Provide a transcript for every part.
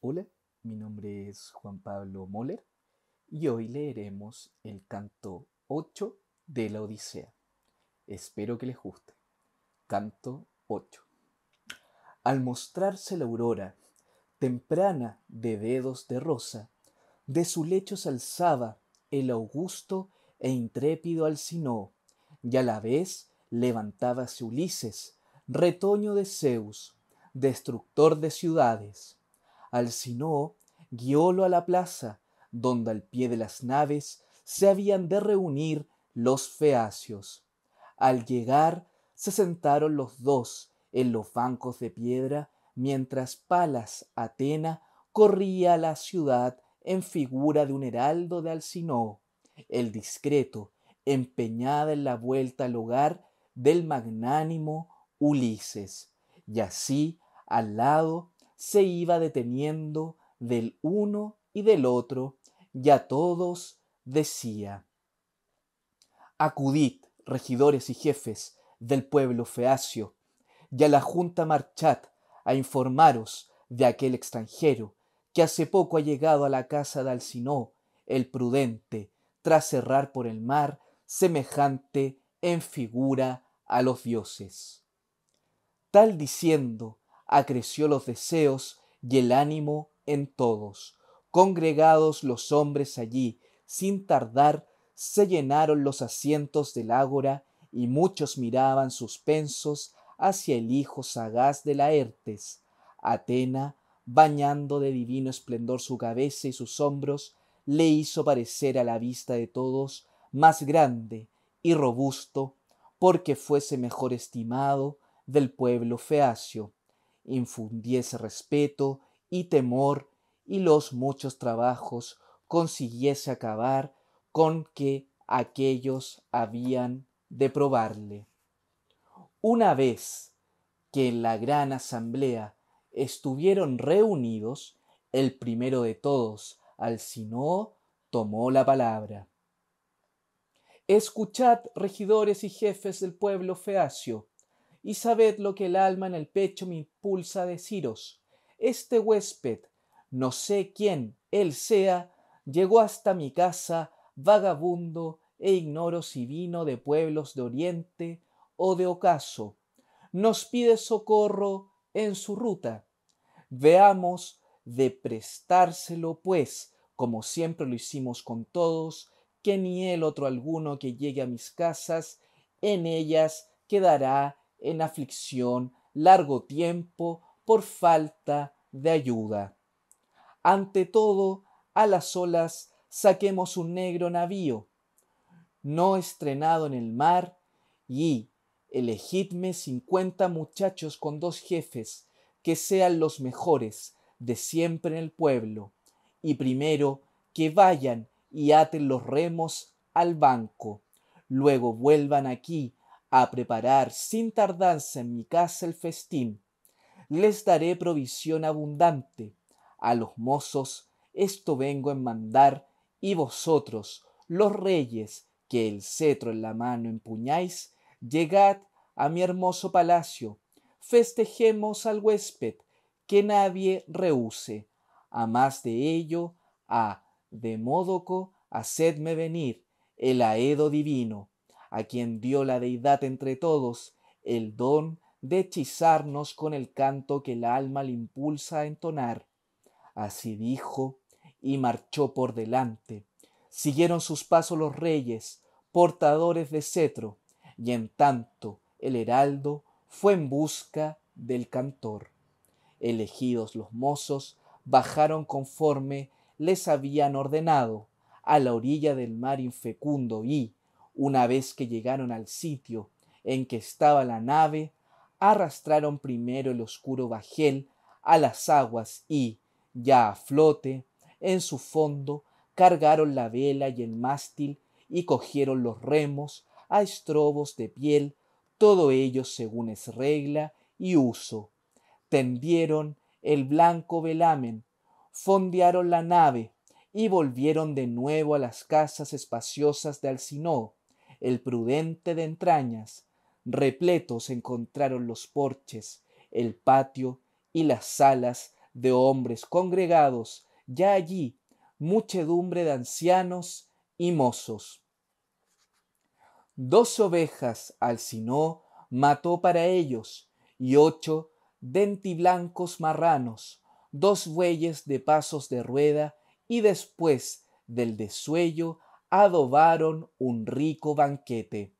Hola, mi nombre es Juan Pablo Moller y hoy leeremos el canto 8 de la Odisea. Espero que les guste. Canto 8. Al mostrarse la aurora, temprana de dedos de rosa, de su lecho se alzaba el augusto e intrépido alcinó, y a la vez levantábase Ulises, retoño de Zeus, destructor de ciudades al guiólo a la plaza, donde al pie de las naves se habían de reunir los feacios. Al llegar, se sentaron los dos en los bancos de piedra, mientras Palas Atena corría a la ciudad en figura de un heraldo de Alcinoo, el discreto, empeñada en la vuelta al hogar del magnánimo Ulises, y así, al lado, se iba deteniendo del uno y del otro, y a todos decía, Acudid, regidores y jefes del pueblo feacio, y a la junta marchad a informaros de aquel extranjero que hace poco ha llegado a la casa de Alcinó, el prudente, tras cerrar por el mar, semejante en figura a los dioses. Tal diciendo, acreció los deseos y el ánimo en todos. Congregados los hombres allí, sin tardar, se llenaron los asientos del ágora y muchos miraban suspensos hacia el hijo sagaz de Laertes. Atena, bañando de divino esplendor su cabeza y sus hombros, le hizo parecer a la vista de todos más grande y robusto, porque fuese mejor estimado del pueblo feacio infundiese respeto y temor y los muchos trabajos consiguiese acabar con que aquellos habían de probarle. Una vez que en la gran asamblea estuvieron reunidos, el primero de todos, Alcinoo, tomó la palabra. Escuchad, regidores y jefes del pueblo feacio, y sabed lo que el alma en el pecho me impulsa a deciros. Este huésped, no sé quién él sea, llegó hasta mi casa, vagabundo, e ignoro si vino de pueblos de oriente o de ocaso. Nos pide socorro en su ruta. Veamos de prestárselo, pues, como siempre lo hicimos con todos, que ni el otro alguno que llegue a mis casas, en ellas quedará en aflicción largo tiempo por falta de ayuda. Ante todo, a las olas saquemos un negro navío, no estrenado en el mar, y elegidme cincuenta muchachos con dos jefes, que sean los mejores de siempre en el pueblo, y primero que vayan y aten los remos al banco, luego vuelvan aquí a preparar sin tardanza en mi casa el festín. Les daré provisión abundante. A los mozos esto vengo en mandar, y vosotros, los reyes, que el cetro en la mano empuñáis, llegad a mi hermoso palacio, festejemos al huésped, que nadie rehuse A más de ello, a ah, Demódoco, hacedme venir, el aedo divino, a quien dio la deidad entre todos el don de hechizarnos con el canto que el alma le impulsa a entonar. Así dijo y marchó por delante. Siguieron sus pasos los reyes, portadores de cetro, y en tanto el heraldo fue en busca del cantor. Elegidos los mozos, bajaron conforme les habían ordenado, a la orilla del mar infecundo y, una vez que llegaron al sitio en que estaba la nave, arrastraron primero el oscuro bajel a las aguas y, ya a flote, en su fondo cargaron la vela y el mástil y cogieron los remos a estrobos de piel, todo ello según es regla y uso. Tendieron el blanco velamen, fondearon la nave y volvieron de nuevo a las casas espaciosas de Alcino el prudente de entrañas. Repletos encontraron los porches, el patio y las salas de hombres congregados, ya allí muchedumbre de ancianos y mozos. Dos ovejas Alcinó mató para ellos, y ocho dentiblancos marranos, dos bueyes de pasos de rueda, y después del desuello adobaron un rico banquete.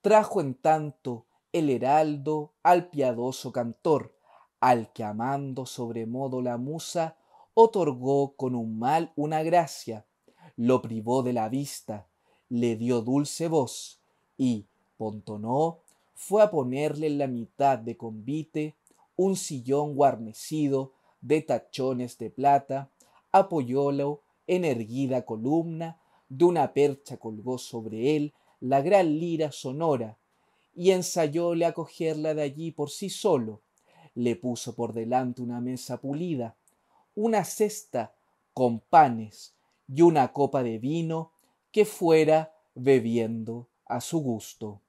Trajo en tanto el heraldo al piadoso cantor, al que amando sobremodo la musa, otorgó con un mal una gracia, lo privó de la vista, le dio dulce voz, y Pontonó fue a ponerle en la mitad de convite un sillón guarnecido de tachones de plata, apoyólo en erguida columna de una percha colgó sobre él la gran lira sonora y ensayóle a cogerla de allí por sí solo. Le puso por delante una mesa pulida, una cesta con panes y una copa de vino que fuera bebiendo a su gusto.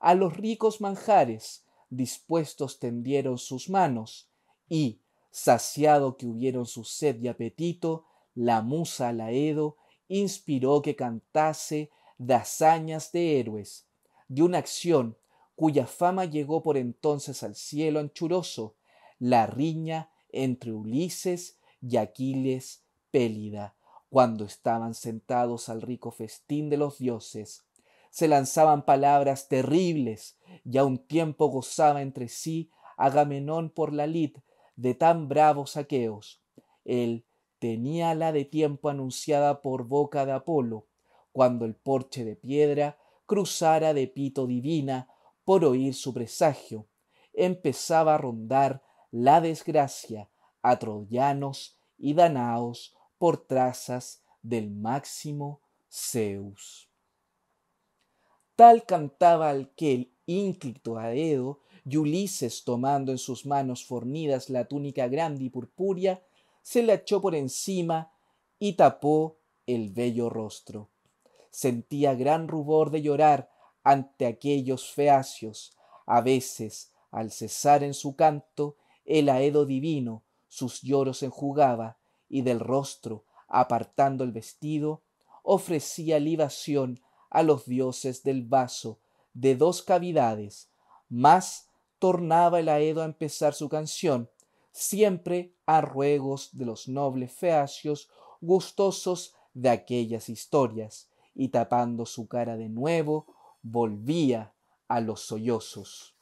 A los ricos manjares dispuestos tendieron sus manos y, saciado que hubieron su sed y apetito, la musa Laedo inspiró que cantase de hazañas de héroes, de una acción cuya fama llegó por entonces al cielo anchuroso, la riña entre Ulises y Aquiles Pélida, cuando estaban sentados al rico festín de los dioses. Se lanzaban palabras terribles y a un tiempo gozaba entre sí Agamenón por la lid de tan bravos aqueos. Él tenía la de tiempo anunciada por boca de Apolo, cuando el porche de piedra cruzara de pito divina por oír su presagio, empezaba a rondar la desgracia a troyanos y danaos por trazas del máximo Zeus. Tal cantaba aquel ínclito Aedo, y Ulises tomando en sus manos fornidas la túnica grande y purpúrea, se le echó por encima y tapó el bello rostro. Sentía gran rubor de llorar ante aquellos feacios. A veces, al cesar en su canto, el aedo divino sus lloros enjugaba y del rostro, apartando el vestido, ofrecía libación a los dioses del vaso de dos cavidades, mas tornaba el aedo a empezar su canción, siempre a ruegos de los nobles feacios gustosos de aquellas historias, y tapando su cara de nuevo, volvía a los sollozos.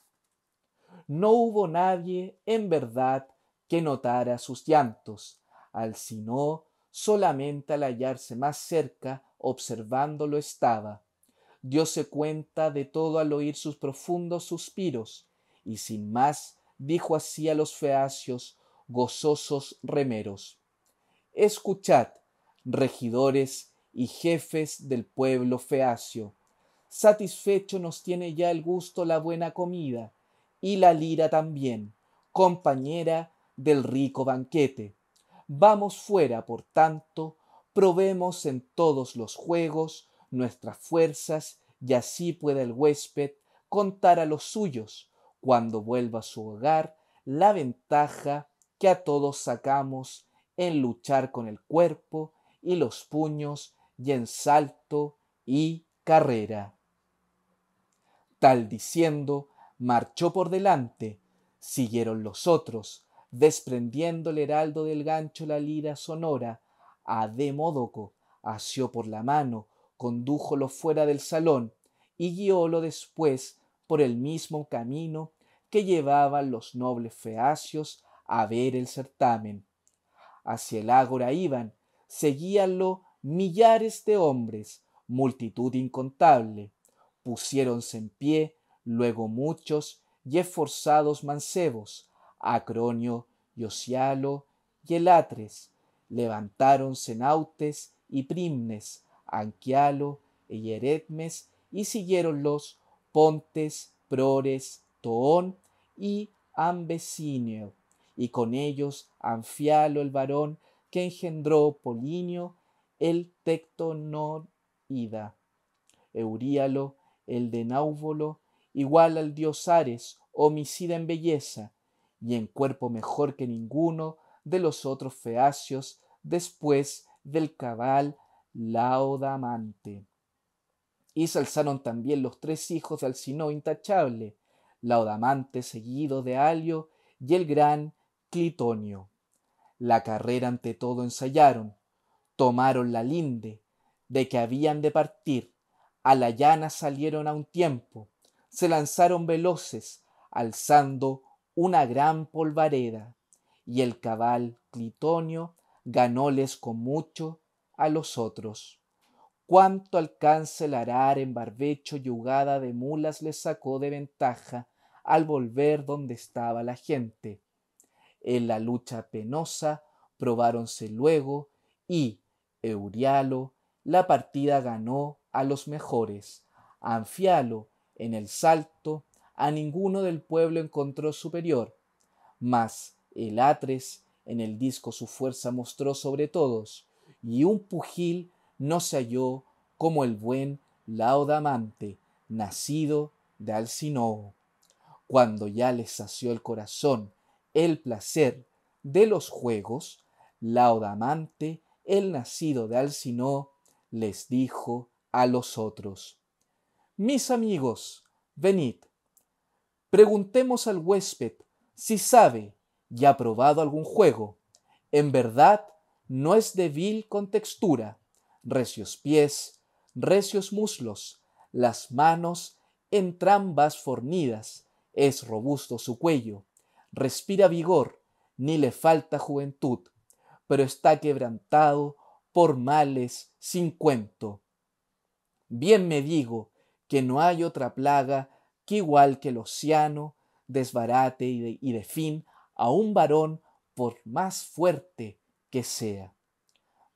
No hubo nadie, en verdad, que notara sus llantos, al sino solamente al hallarse más cerca, observándolo estaba. Diose cuenta de todo al oír sus profundos suspiros, y sin más dijo así a los feacios gozosos remeros. Escuchad, regidores y jefes del pueblo feacio, satisfecho nos tiene ya el gusto la buena comida, y la lira también, compañera del rico banquete. Vamos fuera, por tanto, probemos en todos los juegos nuestras fuerzas, y así pueda el huésped contar a los suyos, cuando vuelva a su hogar, la ventaja que a todos sacamos en luchar con el cuerpo y los puños y en salto y carrera. Tal diciendo, marchó por delante, siguieron los otros, desprendiendo el heraldo del gancho la lira sonora, a Demódoco, asió por la mano, condújolo fuera del salón y guiólo después por el mismo camino que llevaban los nobles feacios a ver el certamen. Hacia el ágora iban, seguíanlo millares de hombres, multitud incontable. Pusiéronse en pie, luego muchos y esforzados mancebos, Acronio y Ocialo y Elatres. Levantáronse Nautes y Primnes, Anquialo y Eretmes, y siguiéronlos Pontes, Prores, Toón y y con ellos Anfialo el varón que engendró Polinio el Tectonoida, Euríalo el de Náubolo, igual al dios Ares, homicida en belleza, y en cuerpo mejor que ninguno de los otros feacios después del cabal Laodamante. Y se alzaron también los tres hijos de Alcino intachable, Laodamante seguido de Alio y el gran Clitonio. La carrera ante todo ensayaron, tomaron la linde, de que habían de partir, a la llana salieron a un tiempo, se lanzaron veloces, alzando una gran polvareda, y el cabal Clitonio ganóles con mucho a los otros. Cuánto alcance el arar en barbecho yugada de mulas les sacó de ventaja al volver donde estaba la gente, en la lucha penosa probáronse luego y Eurialo la partida ganó a los mejores. Anfialo en el salto a ninguno del pueblo encontró superior, mas el Atres en el disco su fuerza mostró sobre todos, y un pugil no se halló como el buen Laodamante, nacido de Alcinoo. Cuando ya les sació el corazón el placer de los juegos, Laodamante, el nacido de Alcinó, les dijo a los otros, Mis amigos, venid, preguntemos al huésped si sabe y ha probado algún juego. En verdad, no es débil con textura, recios pies, recios muslos, las manos entrambas fornidas, es robusto su cuello, respira vigor, ni le falta juventud, pero está quebrantado por males sin cuento. Bien me digo que no hay otra plaga que igual que el océano desbarate y, de, fin a un varón por más fuerte que sea.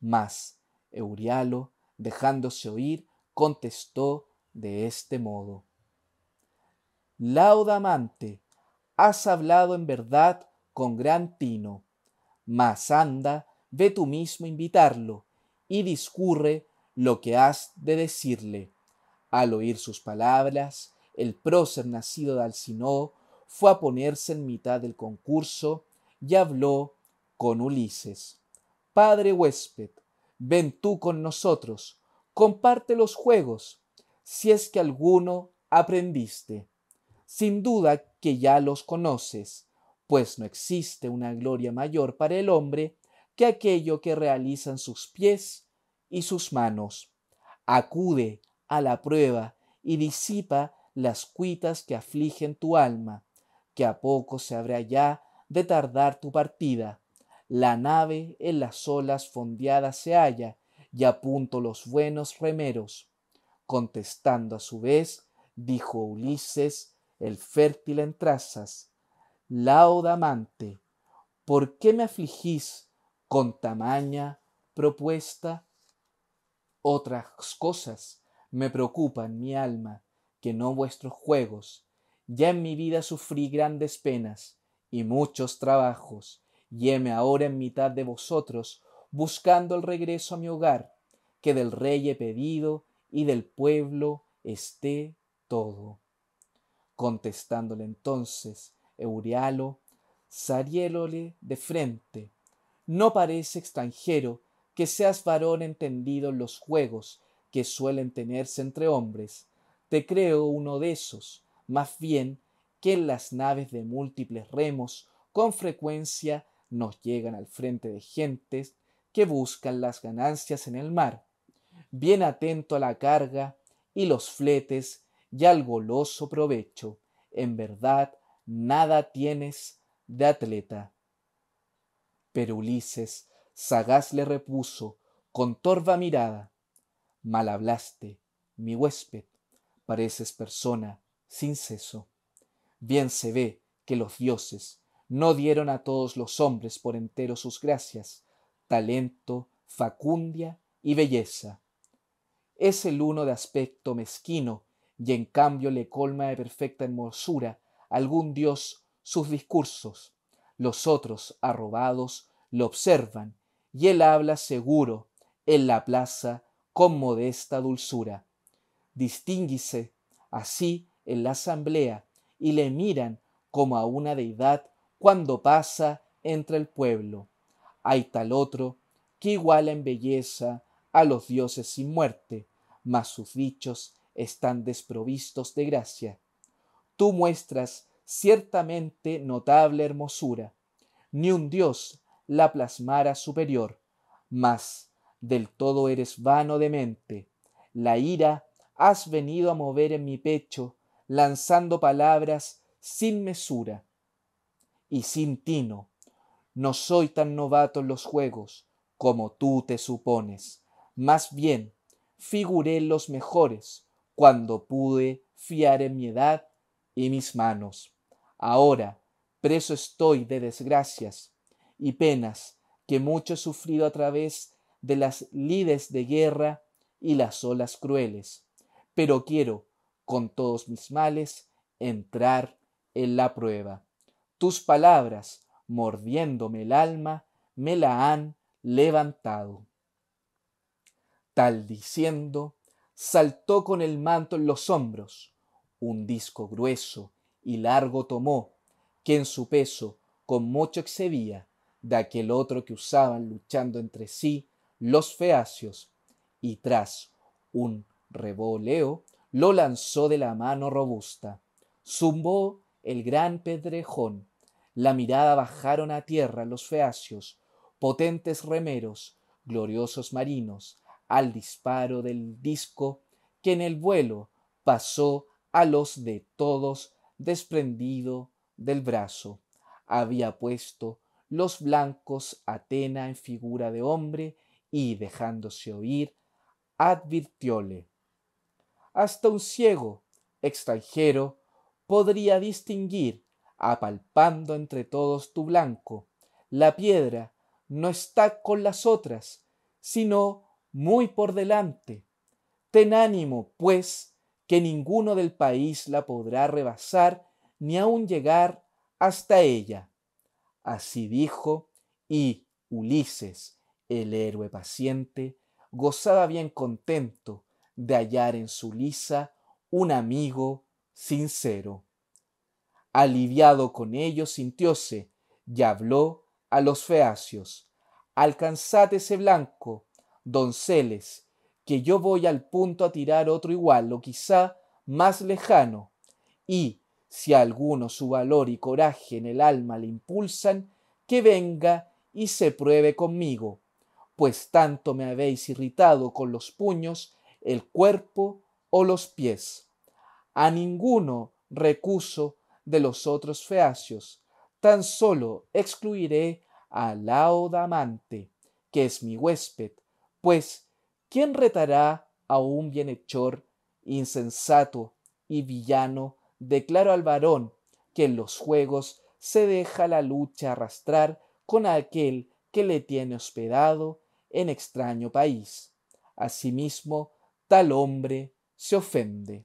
Mas Eurialo, dejándose oír, contestó de este modo. Laudamante, has hablado en verdad con gran tino. Mas anda, ve tú mismo invitarlo, y discurre lo que has de decirle. Al oír sus palabras, el prócer nacido de Alcinó fue a ponerse en mitad del concurso y habló con Ulises. Padre huésped, ven tú con nosotros, comparte los juegos, si es que alguno aprendiste. Sin duda que ya los conoces, pues no existe una gloria mayor para el hombre que aquello que realizan sus pies y sus manos. Acude a la prueba y disipa las cuitas que afligen tu alma, que a poco se habrá ya de tardar tu partida. La nave en las olas fondeadas se halla, y a punto los buenos remeros. Contestando a su vez, dijo Ulises el fértil en trazas, Laudamante, ¿por qué me afligís con tamaña propuesta? Otras cosas me preocupan mi alma, que no vuestros juegos. Ya en mi vida sufrí grandes penas y muchos trabajos, y ahora en mitad de vosotros, buscando el regreso a mi hogar, que del rey he pedido y del pueblo esté todo. Contestándole entonces Eurialo, Sarielole de frente. No parece extranjero que seas varón entendido en los juegos que suelen tenerse entre hombres. Te creo uno de esos, más bien que en las naves de múltiples remos con frecuencia nos llegan al frente de gentes que buscan las ganancias en el mar, bien atento a la carga y los fletes y al goloso provecho. En verdad, nada tienes de atleta. Pero Ulises sagaz le repuso con torva mirada, mal hablaste, mi huésped, pareces persona sin seso. Bien se ve que los dioses no dieron a todos los hombres por entero sus gracias, talento, facundia y belleza. Es el uno de aspecto mezquino y en cambio le colma de perfecta hermosura algún dios sus discursos. Los otros, arrobados, lo observan, y él habla seguro, en la plaza, con modesta dulzura. Distínguise así en la asamblea, y le miran como a una deidad cuando pasa entre el pueblo. Hay tal otro que iguala en belleza a los dioses sin muerte, mas sus dichos están desprovistos de gracia. Tú muestras ciertamente notable hermosura, ni un Dios la plasmara superior, mas del todo eres vano de mente. La ira has venido a mover en mi pecho, lanzando palabras sin mesura y sin tino. No soy tan novato en los juegos como tú te supones. Más bien, figuré los mejores, cuando pude fiar en mi edad y mis manos. Ahora preso estoy de desgracias y penas que mucho he sufrido a través de las lides de guerra y las olas crueles. Pero quiero, con todos mis males, entrar en la prueba. Tus palabras, mordiéndome el alma, me la han levantado. Tal diciendo, saltó con el manto en los hombros. Un disco grueso y largo tomó, que en su peso con mucho excedía de aquel otro que usaban luchando entre sí los feacios, y tras un revoleo lo lanzó de la mano robusta. Zumbó el gran pedrejón. La mirada bajaron a tierra los feacios, potentes remeros, gloriosos marinos, al disparo del disco que en el vuelo pasó a los de todos desprendido del brazo. Había puesto los blancos Atena en figura de hombre y dejándose oír, advirtióle. Hasta un ciego extranjero podría distinguir, apalpando entre todos tu blanco, la piedra no está con las otras, sino muy por delante. Ten ánimo, pues, que ninguno del país la podrá rebasar ni aun llegar hasta ella. Así dijo, y Ulises, el héroe paciente, gozaba bien contento de hallar en su lisa un amigo sincero. Aliviado con ello sintióse, y habló a los feacios, alcanzad ese blanco, donceles, que yo voy al punto a tirar otro igual o quizá más lejano, y si alguno su valor y coraje en el alma le impulsan, que venga y se pruebe conmigo, pues tanto me habéis irritado con los puños, el cuerpo o los pies. A ninguno recuso de los otros feacios, tan solo excluiré a Laodamante, que es mi huésped, pues, ¿quién retará a un bienhechor insensato y villano? Declaro al varón que en los juegos se deja la lucha arrastrar con aquel que le tiene hospedado en extraño país. Asimismo, tal hombre se ofende.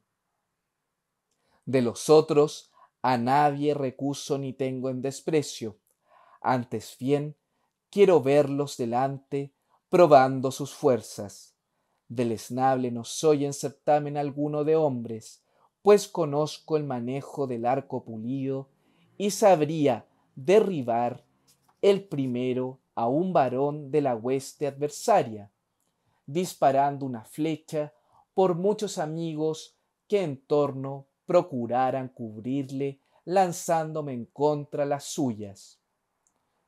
De los otros, a nadie recuso ni tengo en desprecio. Antes bien, quiero verlos delante probando sus fuerzas. esnable no soy en certamen alguno de hombres, pues conozco el manejo del arco pulido y sabría derribar el primero a un varón de la hueste adversaria, disparando una flecha por muchos amigos que en torno procuraran cubrirle lanzándome en contra las suyas.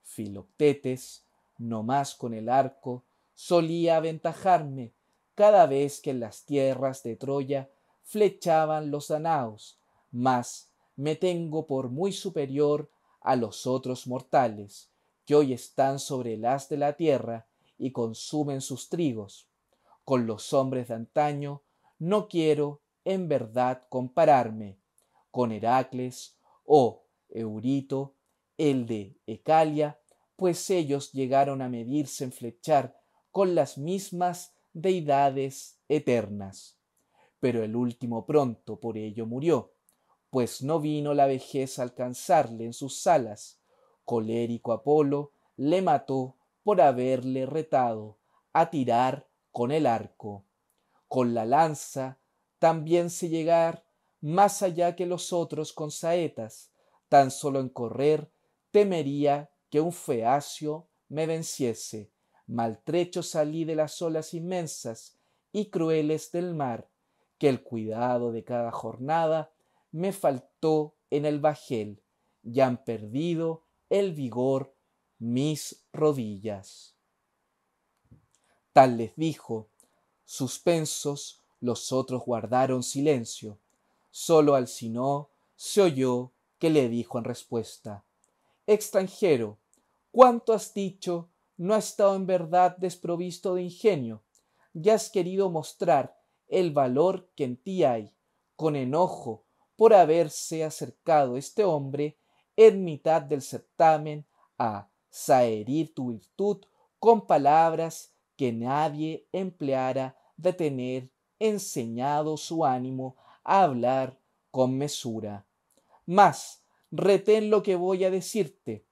Filoctetes, no más con el arco, solía aventajarme cada vez que en las tierras de Troya flechaban los danaos, mas me tengo por muy superior a los otros mortales, que hoy están sobre el haz de la tierra y consumen sus trigos. Con los hombres de antaño no quiero, en verdad, compararme. Con Heracles o Eurito, el de Ecalia, pues ellos llegaron a medirse en flechar con las mismas deidades eternas. Pero el último pronto por ello murió, pues no vino la vejez a alcanzarle en sus salas. Colérico Apolo le mató por haberle retado a tirar con el arco. Con la lanza también se llegar más allá que los otros con saetas, tan solo en correr temería que un feacio me venciese maltrecho salí de las olas inmensas y crueles del mar, que el cuidado de cada jornada me faltó en el bajel, y han perdido el vigor mis rodillas. Tal les dijo, suspensos, los otros guardaron silencio, solo al sino se oyó que le dijo en respuesta, Extranjero, ¿cuánto has dicho no ha estado en verdad desprovisto de ingenio, Ya has querido mostrar el valor que en ti hay, con enojo por haberse acercado este hombre en mitad del certamen a zaherir tu virtud con palabras que nadie empleara de tener enseñado su ánimo a hablar con mesura. Mas, retén lo que voy a decirte,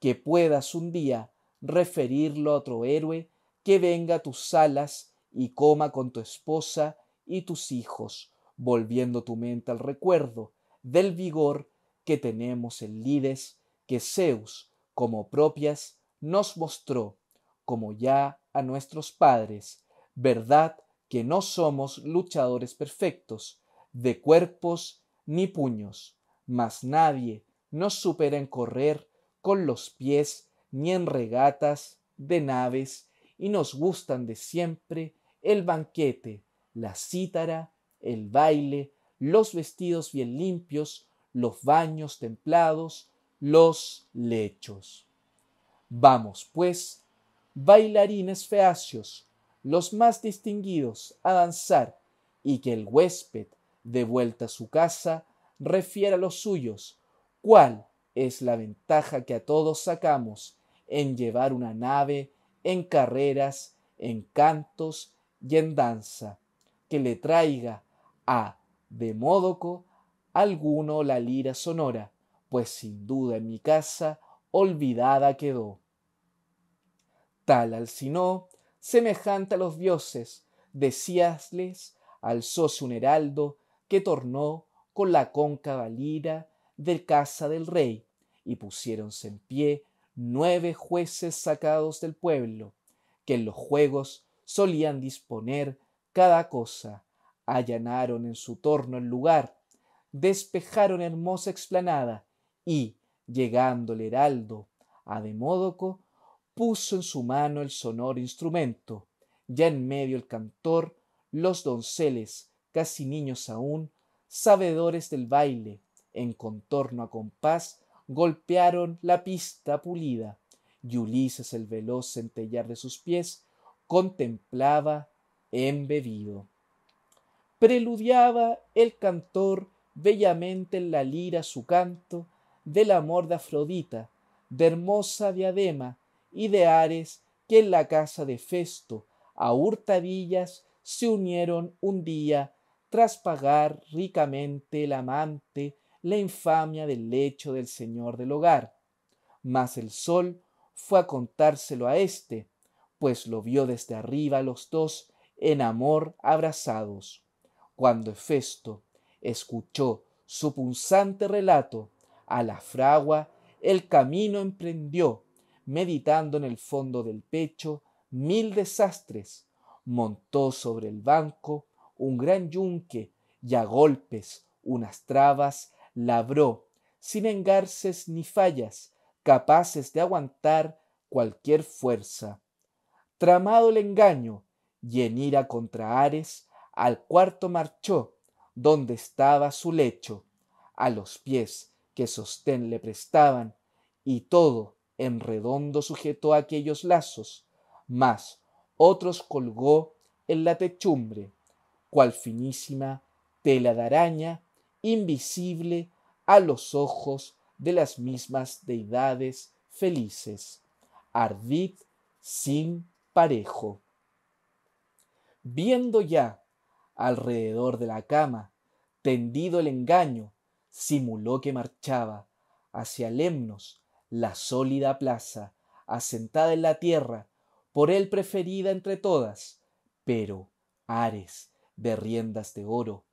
que puedas un día referirlo a otro héroe que venga a tus salas y coma con tu esposa y tus hijos, volviendo tu mente al recuerdo del vigor que tenemos en lides que Zeus, como propias, nos mostró, como ya a nuestros padres, verdad que no somos luchadores perfectos, de cuerpos ni puños, mas nadie nos supera en correr con los pies ni en regatas de naves, y nos gustan de siempre el banquete, la cítara, el baile, los vestidos bien limpios, los baños templados, los lechos. Vamos, pues, bailarines feacios, los más distinguidos, a danzar, y que el huésped, de vuelta a su casa, refiera los suyos, cuál es la ventaja que a todos sacamos en llevar una nave, en carreras, en cantos y en danza, que le traiga a de alguno la lira sonora, pues sin duda en mi casa olvidada quedó. Tal Alcinó, semejante a los dioses, decíasles, alzóse un heraldo que tornó con la cóncava lira de casa del rey, y pusiéronse en pie nueve jueces sacados del pueblo, que en los juegos solían disponer cada cosa, allanaron en su torno el lugar, despejaron hermosa explanada y, llegando el heraldo a Demódoco, puso en su mano el sonoro instrumento. Ya en medio el cantor, los donceles, casi niños aún, sabedores del baile, en contorno a compás, golpearon la pista pulida, y Ulises el veloz centellar de sus pies contemplaba embebido. Preludiaba el cantor bellamente en la lira su canto del amor de Afrodita, de hermosa diadema y de Ares que en la casa de Festo a hurtadillas se unieron un día tras pagar ricamente el amante la infamia del lecho del señor del hogar. Mas el sol fue a contárselo a éste, pues lo vio desde arriba los dos en amor abrazados. Cuando Hefesto escuchó su punzante relato, a la fragua el camino emprendió, meditando en el fondo del pecho mil desastres, montó sobre el banco un gran yunque y a golpes unas trabas labró, sin engarces ni fallas, capaces de aguantar cualquier fuerza. Tramado el engaño, y en ira contra Ares, al cuarto marchó, donde estaba su lecho, a los pies que sostén le prestaban, y todo en redondo sujetó aquellos lazos, mas otros colgó en la techumbre, cual finísima tela de araña invisible a los ojos de las mismas deidades felices, ardid sin parejo. Viendo ya alrededor de la cama, tendido el engaño, simuló que marchaba hacia Lemnos, la sólida plaza, asentada en la tierra, por él preferida entre todas, pero Ares, de riendas de oro,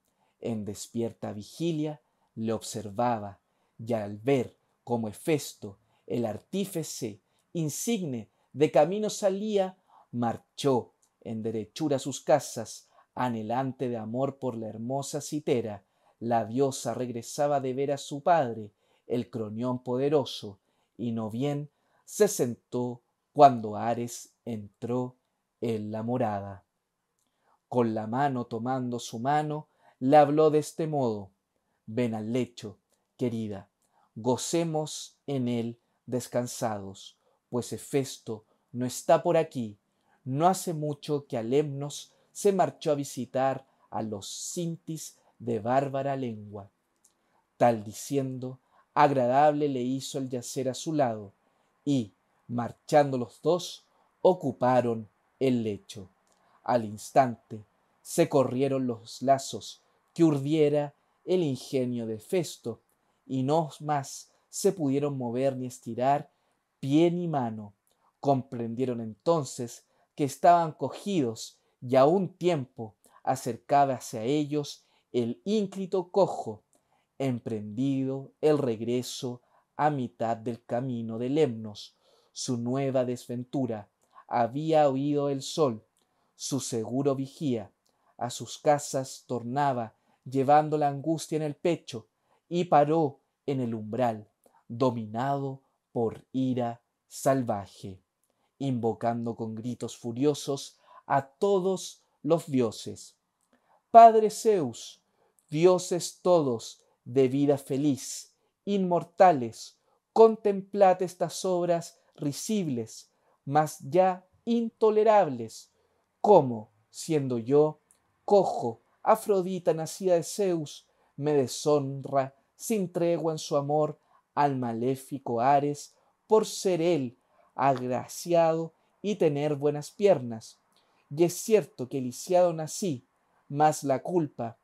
en despierta vigilia le observaba y al ver como Hefesto, el artífice insigne de camino salía, marchó en derechura a sus casas, anhelante de amor por la hermosa citera. La diosa regresaba de ver a su padre, el cronión poderoso, y no bien se sentó cuando Ares entró en la morada. Con la mano tomando su mano, le habló de este modo, ven al lecho, querida, gocemos en él descansados, pues Hefesto no está por aquí. No hace mucho que Alemnos se marchó a visitar a los cintis de bárbara lengua. Tal diciendo, agradable le hizo el yacer a su lado, y, marchando los dos, ocuparon el lecho. Al instante se corrieron los lazos que urdiera el ingenio de Festo, y no más se pudieron mover ni estirar pie ni mano. Comprendieron entonces que estaban cogidos y a un tiempo acercaba hacia ellos el ínclito cojo, emprendido el regreso a mitad del camino de Lemnos, su nueva desventura. Había oído el sol, su seguro vigía, a sus casas tornaba llevando la angustia en el pecho, y paró en el umbral, dominado por ira salvaje, invocando con gritos furiosos a todos los dioses. Padre Zeus, dioses todos de vida feliz, inmortales, contemplad estas obras risibles, mas ya intolerables, como, siendo yo cojo, Afrodita, nacida de Zeus, me deshonra sin tregua en su amor al maléfico Ares por ser él agraciado y tener buenas piernas. Y es cierto que lisiado nací, mas la culpa,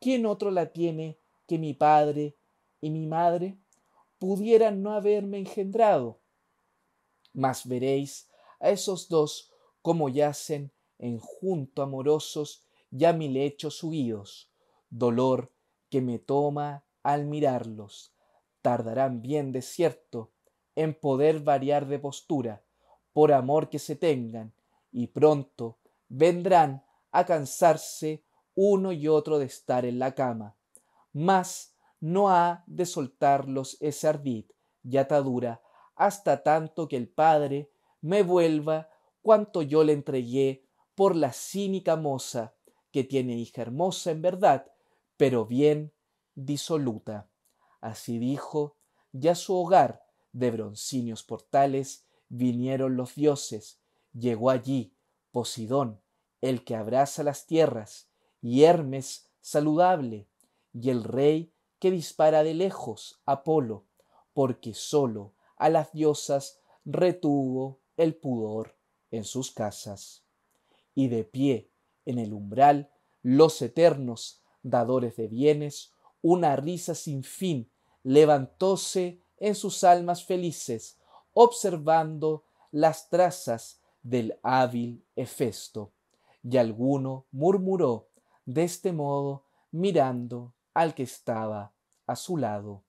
¿quién otro la tiene que mi padre y mi madre pudieran no haberme engendrado? Mas veréis a esos dos como yacen en junto amorosos ya a mi lecho subidos, dolor que me toma al mirarlos. Tardarán bien de cierto en poder variar de postura, por amor que se tengan, y pronto vendrán a cansarse uno y otro de estar en la cama. Mas no ha de soltarlos ese ardid y atadura hasta tanto que el Padre me vuelva cuanto yo le entregué por la cínica moza tiene hija hermosa en verdad, pero bien disoluta. Así dijo, ya su hogar de broncíneos portales vinieron los dioses, llegó allí Posidón, el que abraza las tierras, y Hermes saludable, y el rey que dispara de lejos, Apolo, porque solo a las diosas retuvo el pudor en sus casas. Y de pie, en el umbral, los eternos, dadores de bienes, una risa sin fin levantóse en sus almas felices, observando las trazas del hábil Hefesto. Y alguno murmuró de este modo, mirando al que estaba a su lado.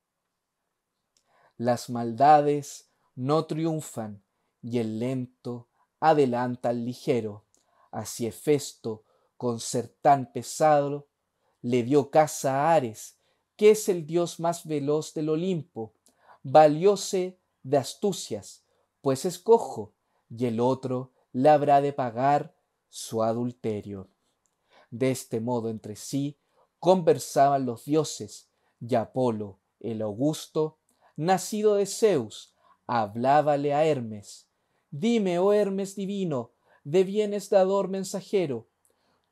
Las maldades no triunfan, y el lento adelanta al ligero. Así Hefesto con ser tan pesado, le dio caza a Ares, que es el dios más veloz del Olimpo. Valióse de astucias, pues escojo, y el otro le habrá de pagar su adulterio. De este modo entre sí conversaban los dioses, y Apolo, el augusto, nacido de Zeus, hablábale a Hermes. Dime, oh Hermes divino, de bienes dador mensajero,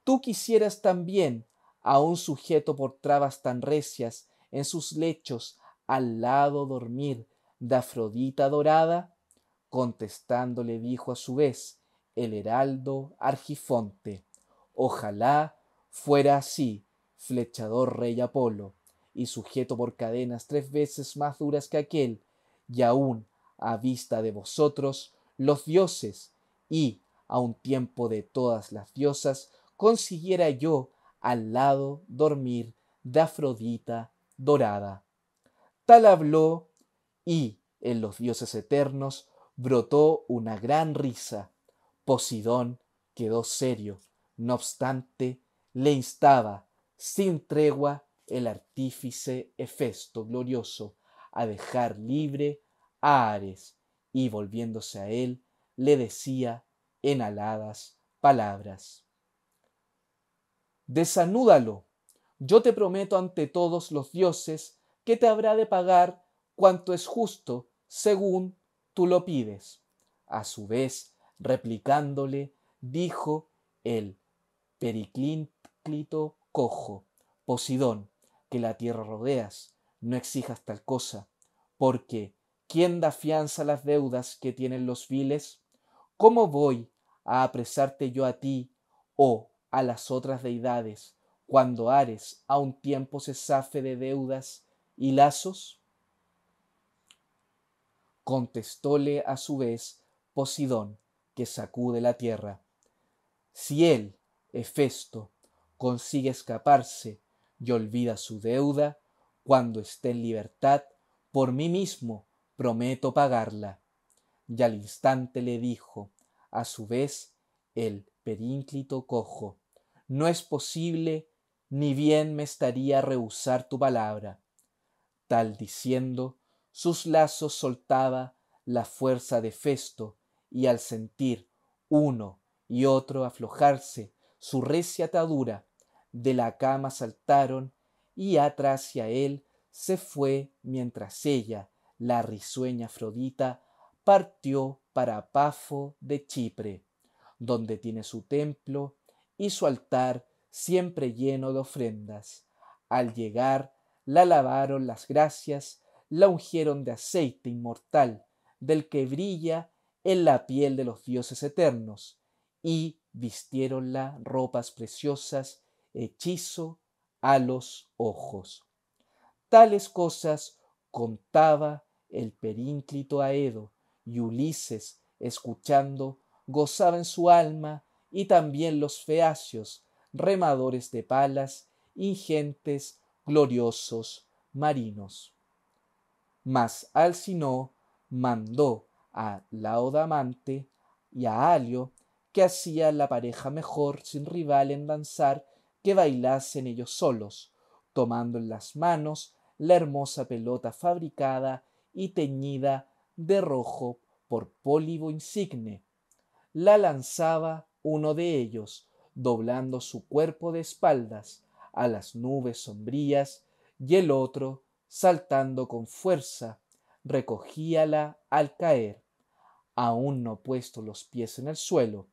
tú quisieras también, a un sujeto por trabas tan recias, en sus lechos al lado dormir de Afrodita dorada? Contestándole dijo a su vez el heraldo Argifonte, ojalá fuera así, flechador rey Apolo, y sujeto por cadenas tres veces más duras que aquel, y aún a vista de vosotros, los dioses, y a un tiempo de todas las diosas, consiguiera yo al lado dormir de Afrodita dorada. Tal habló y en los dioses eternos brotó una gran risa. Posidón quedó serio, no obstante, le instaba sin tregua el artífice Hefesto glorioso a dejar libre a Ares y volviéndose a él le decía en aladas palabras. Desanúdalo. Yo te prometo ante todos los dioses que te habrá de pagar cuanto es justo según tú lo pides. A su vez, replicándole, dijo el periclínclito cojo, Posidón, que la tierra rodeas, no exijas tal cosa, porque ¿quién da fianza a las deudas que tienen los viles? ¿Cómo voy a apresarte yo a ti, oh a las otras deidades, cuando Ares a un tiempo se zafe de deudas y lazos? Contestóle a su vez Posidón, que sacude la tierra. Si él, Hefesto, consigue escaparse y olvida su deuda, cuando esté en libertad, por mí mismo prometo pagarla. Y al instante le dijo, a su vez, él, Perínclito cojo, no es posible, ni bien me estaría rehusar tu palabra. Tal diciendo, sus lazos soltaba la fuerza de Festo, y al sentir uno y otro aflojarse su recia atadura, de la cama saltaron y atrás hacia él se fue mientras ella, la risueña Afrodita, partió para Pafo de Chipre donde tiene su templo y su altar siempre lleno de ofrendas. Al llegar, la lavaron las gracias, la ungieron de aceite inmortal, del que brilla en la piel de los dioses eternos, y vistiéronla ropas preciosas, hechizo a los ojos. Tales cosas contaba el perínclito Aedo, y Ulises, escuchando, gozaba en su alma, y también los feacios, remadores de palas, ingentes, gloriosos, marinos. Mas Alcinó mandó a Laodamante y a Alio, que hacía la pareja mejor sin rival en danzar, que bailasen ellos solos, tomando en las manos la hermosa pelota fabricada y teñida de rojo por pólivo insigne, la lanzaba uno de ellos, doblando su cuerpo de espaldas a las nubes sombrías, y el otro, saltando con fuerza, recogíala al caer, aún no puesto los pies en el suelo.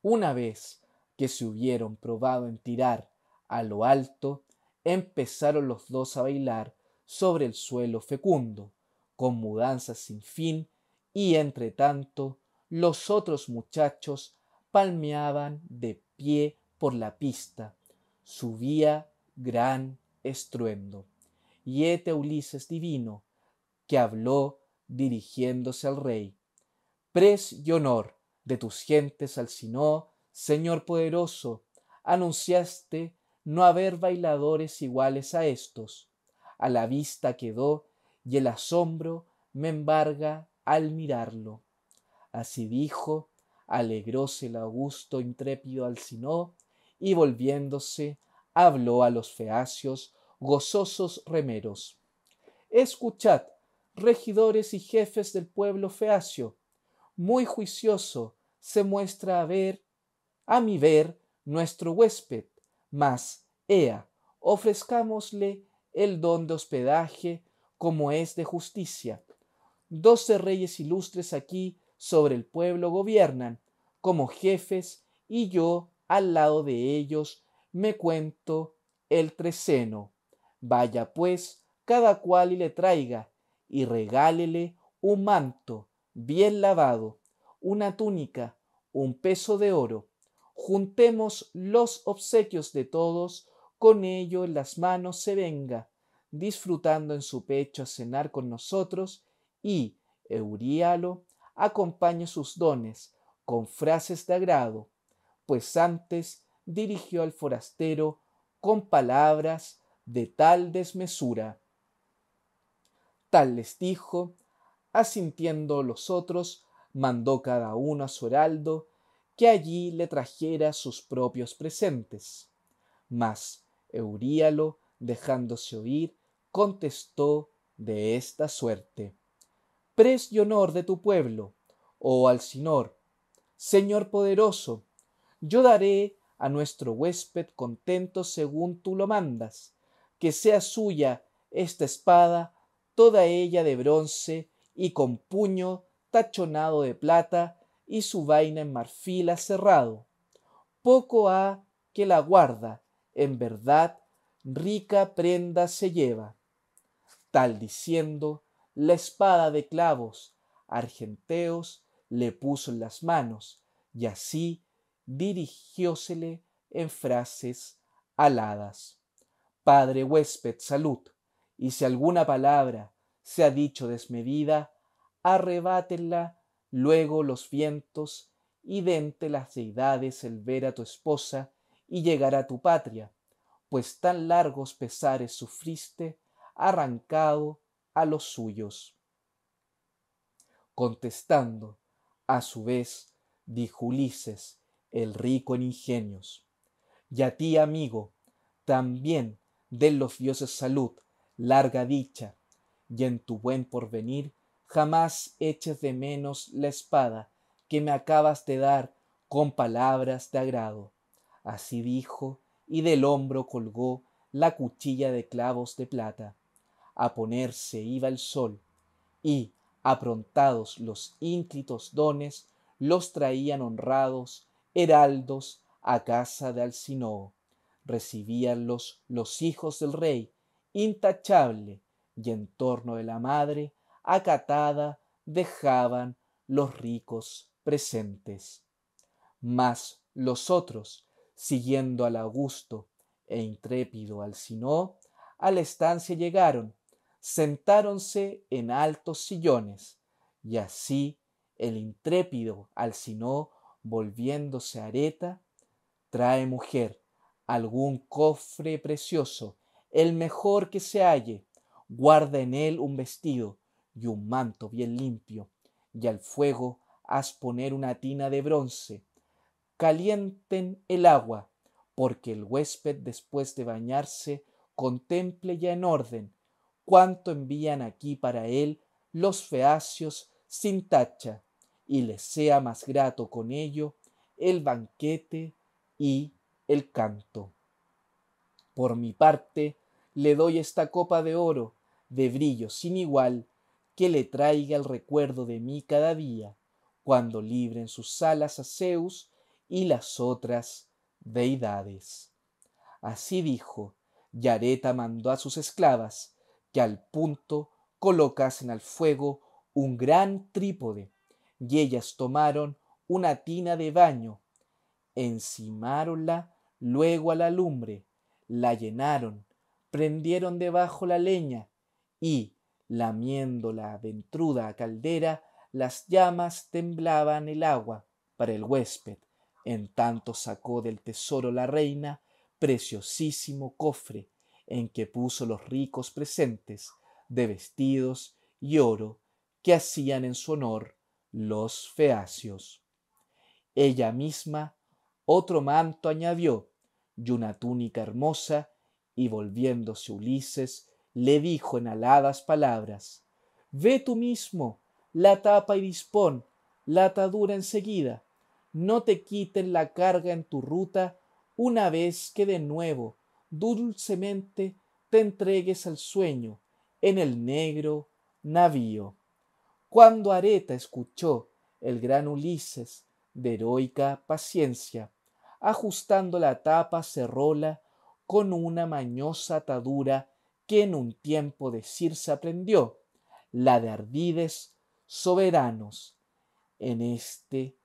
Una vez que se hubieron probado en tirar a lo alto, empezaron los dos a bailar sobre el suelo fecundo, con mudanzas sin fin, y entre tanto los otros muchachos palmeaban de pie por la pista. Subía gran estruendo. Y este Ulises divino, que habló dirigiéndose al rey. Pres y honor de tus gentes al sino, Señor poderoso, anunciaste no haber bailadores iguales a estos. A la vista quedó y el asombro me embarga al mirarlo. Así dijo, alegróse el augusto intrépido Alcinó, y volviéndose, habló a los feacios, gozosos remeros. Escuchad, regidores y jefes del pueblo feacio, muy juicioso se muestra a ver, a mi ver, nuestro huésped, mas, ea, ofrezcámosle el don de hospedaje como es de justicia. Doce reyes ilustres aquí sobre el pueblo gobiernan, como jefes, y yo al lado de ellos me cuento el treceno. Vaya pues cada cual y le traiga, y regálele un manto bien lavado, una túnica, un peso de oro. Juntemos los obsequios de todos, con ello en las manos se venga, disfrutando en su pecho a cenar con nosotros, y, euríalo, acompañe sus dones con frases de agrado, pues antes dirigió al forastero con palabras de tal desmesura. Tal les dijo, asintiendo los otros, mandó cada uno a su heraldo que allí le trajera sus propios presentes. Mas Euríalo, dejándose oír, contestó de esta suerte pres y honor de tu pueblo, oh Alcinor. Señor poderoso, yo daré a nuestro huésped contento según tú lo mandas, que sea suya esta espada, toda ella de bronce y con puño tachonado de plata y su vaina en marfil cerrado. Poco ha que la guarda, en verdad, rica prenda se lleva. Tal diciendo, la espada de clavos, argenteos le puso en las manos, y así dirigiósele en frases aladas. Padre huésped, salud, y si alguna palabra se ha dicho desmedida, arrebátela luego los vientos, y dente las deidades el ver a tu esposa y llegar a tu patria, pues tan largos pesares sufriste, arrancado a los suyos. Contestando, a su vez, dijo Ulises, el rico en ingenios, y a ti, amigo, también den los dioses salud, larga dicha, y en tu buen porvenir jamás eches de menos la espada que me acabas de dar con palabras de agrado. Así dijo, y del hombro colgó la cuchilla de clavos de plata a ponerse iba el sol, y, aprontados los ínclitos dones, los traían honrados, heraldos, a casa de Alcinoo. Recibíanlos los hijos del rey, intachable, y en torno de la madre, acatada, dejaban los ricos presentes. Mas los otros, siguiendo al augusto e intrépido Alcinoo, a la estancia llegaron, sentáronse en altos sillones, y así el intrépido Alcinó, volviéndose Areta, trae mujer, algún cofre precioso, el mejor que se halle, guarda en él un vestido y un manto bien limpio, y al fuego haz poner una tina de bronce. Calienten el agua, porque el huésped después de bañarse contemple ya en orden envían aquí para él los feacios sin tacha, y les sea más grato con ello el banquete y el canto. Por mi parte, le doy esta copa de oro, de brillo sin igual, que le traiga el recuerdo de mí cada día, cuando libren sus alas a Zeus y las otras deidades. Así dijo, Yareta mandó a sus esclavas, que al punto colocasen al fuego un gran trípode, y ellas tomaron una tina de baño, encimáronla luego a la lumbre, la llenaron, prendieron debajo la leña y, lamiéndola la ventruda caldera, las llamas temblaban el agua para el huésped. En tanto sacó del tesoro la reina preciosísimo cofre en que puso los ricos presentes de vestidos y oro que hacían en su honor los feacios. Ella misma otro manto añadió y una túnica hermosa, y volviéndose Ulises, le dijo en aladas palabras, Ve tú mismo, la tapa y dispón, la atadura enseguida, no te quiten la carga en tu ruta una vez que de nuevo dulcemente te entregues al sueño en el negro navío. Cuando Areta escuchó el gran Ulises de heroica paciencia, ajustando la tapa cerróla con una mañosa atadura que en un tiempo decir se aprendió, la de ardides soberanos. En este,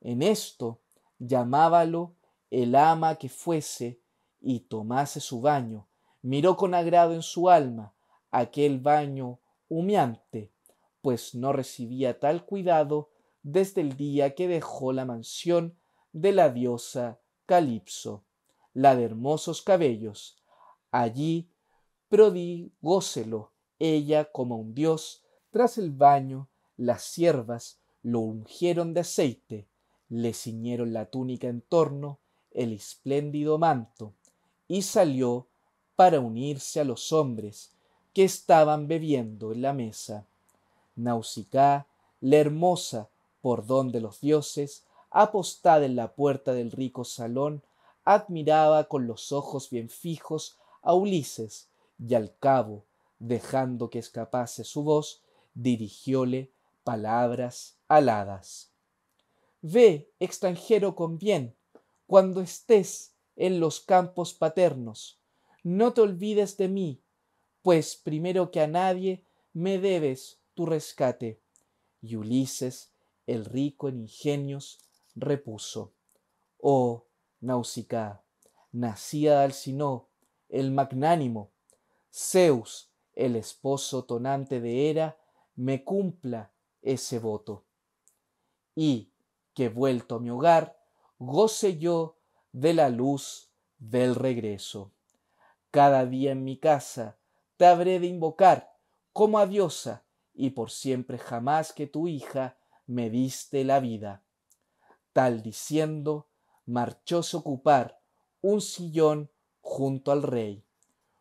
en esto, llamábalo el ama que fuese y tomase su baño, miró con agrado en su alma aquel baño humeante, pues no recibía tal cuidado desde el día que dejó la mansión de la diosa Calipso, la de hermosos cabellos. Allí prodigóselo ella como un dios. Tras el baño, las siervas lo ungieron de aceite, le ciñeron la túnica en torno, el espléndido manto, y salió para unirse a los hombres que estaban bebiendo en la mesa. Nausicaa, la hermosa, por don de los dioses, apostada en la puerta del rico salón, admiraba con los ojos bien fijos a Ulises y al cabo, dejando que escapase su voz, dirigióle palabras aladas. Ve, extranjero, con bien, cuando estés en los campos paternos. No te olvides de mí, pues primero que a nadie me debes tu rescate. Y Ulises, el rico en ingenios, repuso, Oh, Nausicaa, nacida Alcinó, el magnánimo, Zeus, el esposo tonante de Hera, me cumpla ese voto. Y, que vuelto a mi hogar, goce yo de la luz del regreso. Cada día en mi casa te habré de invocar como a diosa y por siempre jamás que tu hija me diste la vida. Tal diciendo, marchóse ocupar un sillón junto al rey,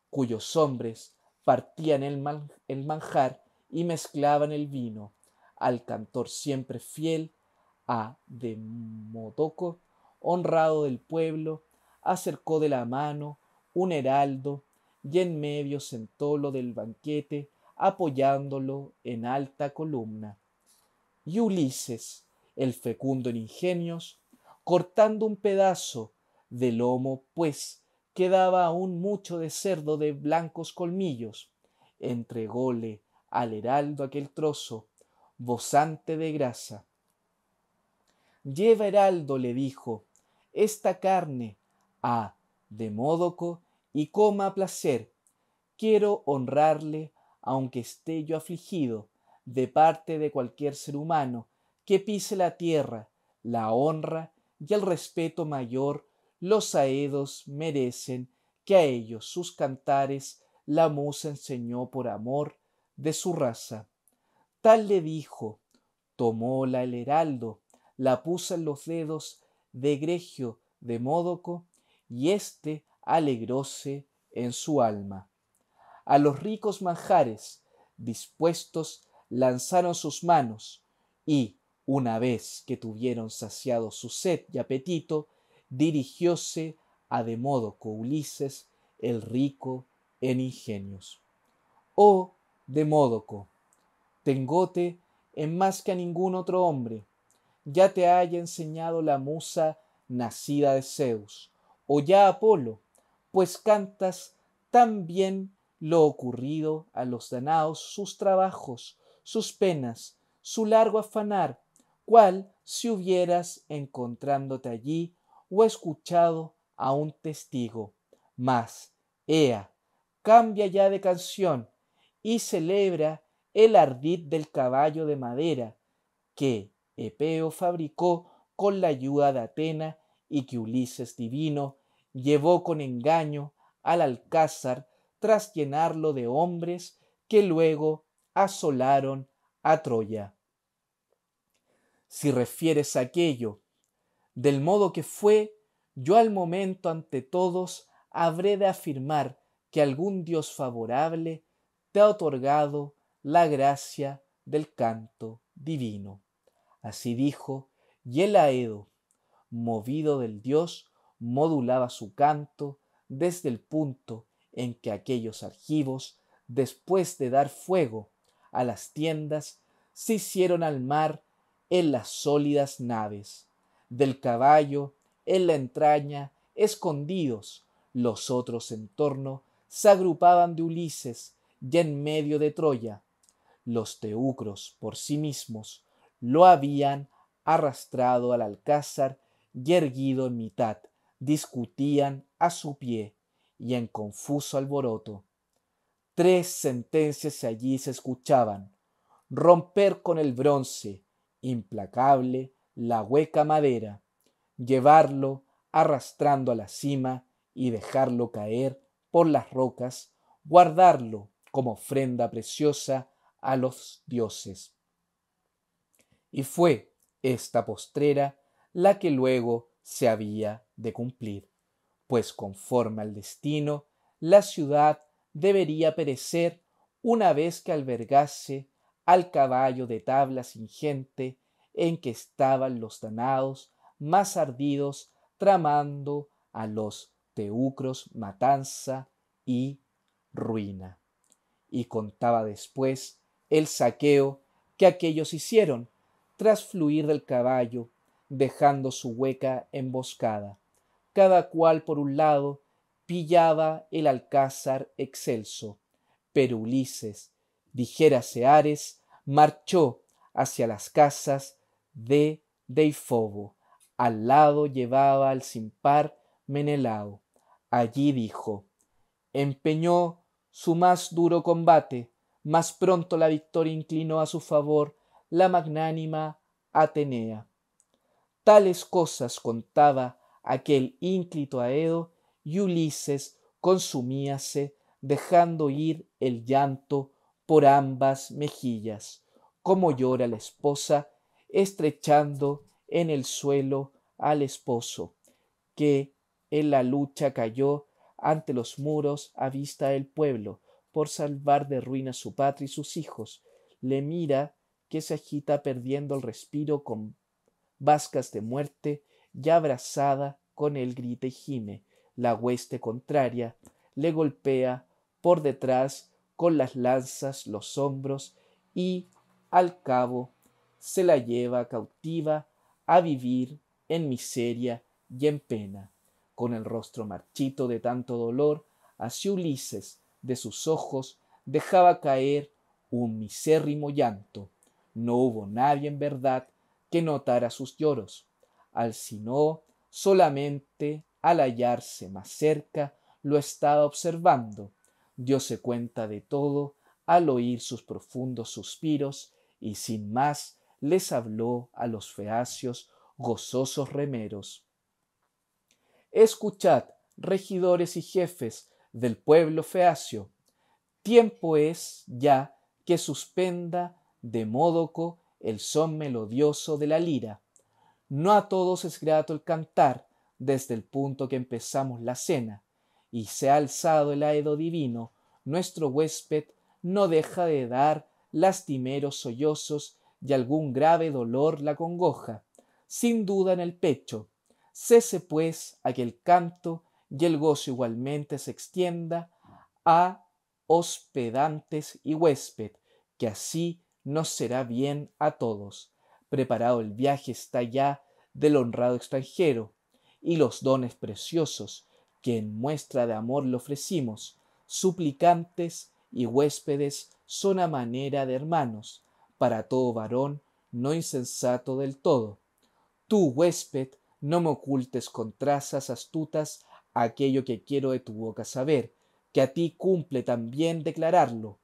cuyos hombres partían el, el manjar y mezclaban el vino, al cantor siempre fiel a Demodoco honrado del pueblo, acercó de la mano un heraldo y en medio sentólo del banquete, apoyándolo en alta columna. Y Ulises, el fecundo en ingenios, cortando un pedazo del lomo, pues quedaba aún mucho de cerdo de blancos colmillos, entrególe al heraldo aquel trozo, bozante de grasa. Lleva heraldo, le dijo, esta carne a Demódoco y coma a placer. Quiero honrarle, aunque esté yo afligido, de parte de cualquier ser humano que pise la tierra, la honra y el respeto mayor los aedos merecen que a ellos sus cantares la musa enseñó por amor de su raza. Tal le dijo, tomóla el heraldo, la puso en los dedos de Gregio de Módoco, y éste alegróse en su alma. A los ricos manjares dispuestos lanzaron sus manos, y, una vez que tuvieron saciado su sed y apetito, dirigióse a Demódoco Ulises, el rico en ingenios. Oh, Demódoco, tengote en más que a ningún otro hombre, ya te haya enseñado la musa nacida de Zeus, o ya Apolo, pues cantas tan bien lo ocurrido a los danaos, sus trabajos, sus penas, su largo afanar, cual si hubieras encontrándote allí o escuchado a un testigo. Mas, ea, cambia ya de canción y celebra el ardid del caballo de madera, que Epeo fabricó con la ayuda de Atena y que Ulises divino llevó con engaño al alcázar tras llenarlo de hombres que luego asolaron a Troya. Si refieres aquello, del modo que fue, yo al momento ante todos habré de afirmar que algún Dios favorable te ha otorgado la gracia del canto divino. Así dijo, y el Aedo, movido del dios, modulaba su canto desde el punto en que aquellos argivos, después de dar fuego a las tiendas, se hicieron al mar en las sólidas naves. Del caballo, en la entraña, escondidos, los otros en torno se agrupaban de Ulises y en medio de Troya. Los teucros por sí mismos lo habían arrastrado al alcázar y erguido en mitad, discutían a su pie y en confuso alboroto. Tres sentencias allí se escuchaban. Romper con el bronce, implacable, la hueca madera, llevarlo arrastrando a la cima y dejarlo caer por las rocas, guardarlo como ofrenda preciosa a los dioses y fue esta postrera la que luego se había de cumplir, pues conforme al destino, la ciudad debería perecer una vez que albergase al caballo de tablas ingente en que estaban los danados más ardidos tramando a los teucros matanza y ruina. Y contaba después el saqueo que aquellos hicieron tras fluir del caballo, dejando su hueca emboscada. Cada cual por un lado pillaba el alcázar excelso. Pero Ulises, dijérase Ares, marchó hacia las casas de Deifobo. Al lado llevaba al sin par Menelao. Allí dijo, empeñó su más duro combate, más pronto la victoria inclinó a su favor la magnánima Atenea. Tales cosas contaba aquel ínclito Aedo y Ulises consumíase dejando ir el llanto por ambas mejillas, como llora la esposa estrechando en el suelo al esposo, que en la lucha cayó ante los muros a vista del pueblo, por salvar de ruina su patria y sus hijos. Le mira que se agita perdiendo el respiro con vascas de muerte ya abrazada con el grite y gime. La hueste contraria le golpea por detrás con las lanzas, los hombros y, al cabo, se la lleva cautiva a vivir en miseria y en pena. Con el rostro marchito de tanto dolor, así Ulises de sus ojos dejaba caer un misérrimo llanto. No hubo nadie en verdad que notara sus lloros, al sino solamente al hallarse más cerca lo estaba observando, diose cuenta de todo al oír sus profundos suspiros y sin más les habló a los feacios gozosos remeros. Escuchad, regidores y jefes del pueblo feacio, tiempo es ya que suspenda de Módoco el son melodioso de la lira. No a todos es grato el cantar desde el punto que empezamos la cena, y se ha alzado el aedo divino, nuestro huésped no deja de dar lastimeros sollozos y algún grave dolor la congoja, sin duda en el pecho. Cese pues aquel canto y el gozo igualmente se extienda a hospedantes y huésped, que así nos será bien a todos. Preparado el viaje está ya del honrado extranjero, y los dones preciosos que en muestra de amor le ofrecimos, suplicantes y huéspedes son a manera de hermanos, para todo varón no insensato del todo. Tú, huésped, no me ocultes con trazas astutas aquello que quiero de tu boca saber, que a ti cumple también declararlo.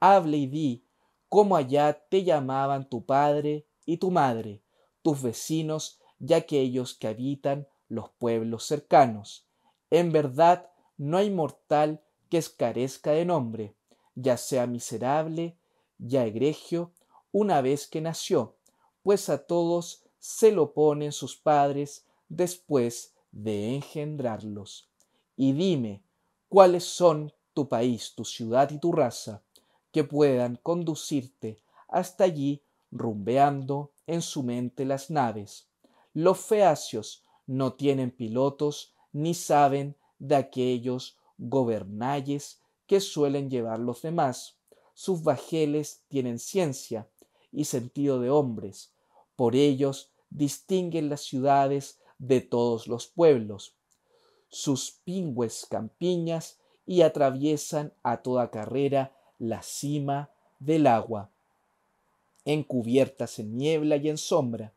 Hable y di como allá te llamaban tu padre y tu madre, tus vecinos y aquellos que habitan los pueblos cercanos. En verdad, no hay mortal que escarezca de nombre, ya sea miserable, ya egregio, una vez que nació, pues a todos se lo ponen sus padres después de engendrarlos. Y dime, ¿cuáles son tu país, tu ciudad y tu raza? que puedan conducirte hasta allí rumbeando en su mente las naves. Los feacios no tienen pilotos ni saben de aquellos gobernalles que suelen llevar los demás. Sus bajeles tienen ciencia y sentido de hombres. Por ellos distinguen las ciudades de todos los pueblos. Sus pingües campiñas y atraviesan a toda carrera la cima del agua, encubiertas en niebla y en sombra.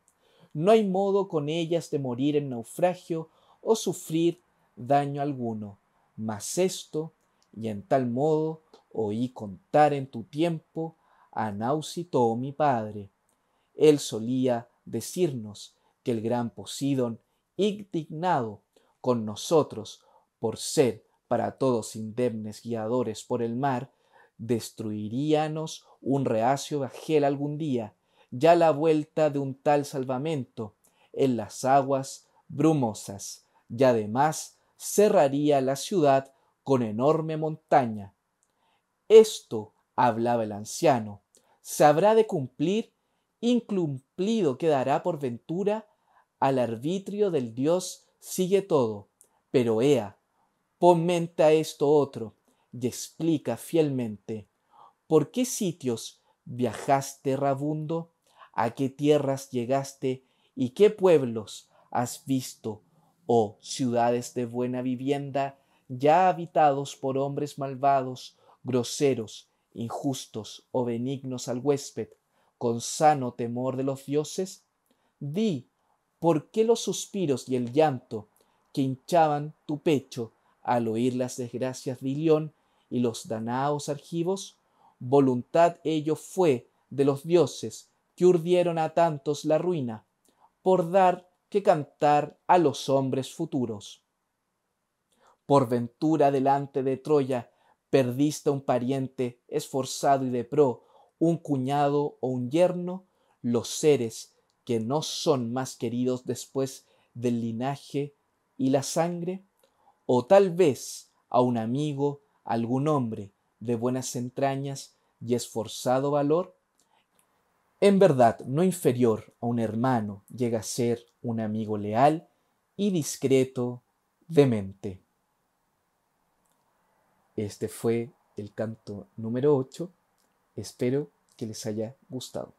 No hay modo con ellas de morir en naufragio o sufrir daño alguno, mas esto, y en tal modo oí contar en tu tiempo a Nausitoo mi padre. Él solía decirnos que el gran Posidón, indignado con nosotros por ser para todos indemnes guiadores por el mar, destruiríanos un reacio bajel algún día, ya la vuelta de un tal salvamento, en las aguas brumosas, y además cerraría la ciudad con enorme montaña. Esto, hablaba el anciano, se habrá de cumplir, incumplido quedará por ventura, al arbitrio del Dios sigue todo. Pero ea, pon mente a esto otro, y explica fielmente por qué sitios viajaste rabundo, a qué tierras llegaste y qué pueblos has visto, o oh, ciudades de buena vivienda ya habitados por hombres malvados, groseros, injustos o benignos al huésped, con sano temor de los dioses? Di, ¿por qué los suspiros y el llanto que hinchaban tu pecho al oír las desgracias de Ilión y los danaos argivos, voluntad ello fue de los dioses que urdieron a tantos la ruina, por dar que cantar a los hombres futuros. Por ventura delante de Troya perdiste un pariente esforzado y de pro, un cuñado o un yerno, los seres que no son más queridos después del linaje y la sangre, o tal vez a un amigo algún hombre de buenas entrañas y esforzado valor? En verdad, no inferior a un hermano llega a ser un amigo leal y discreto de mente. Este fue el canto número 8. Espero que les haya gustado.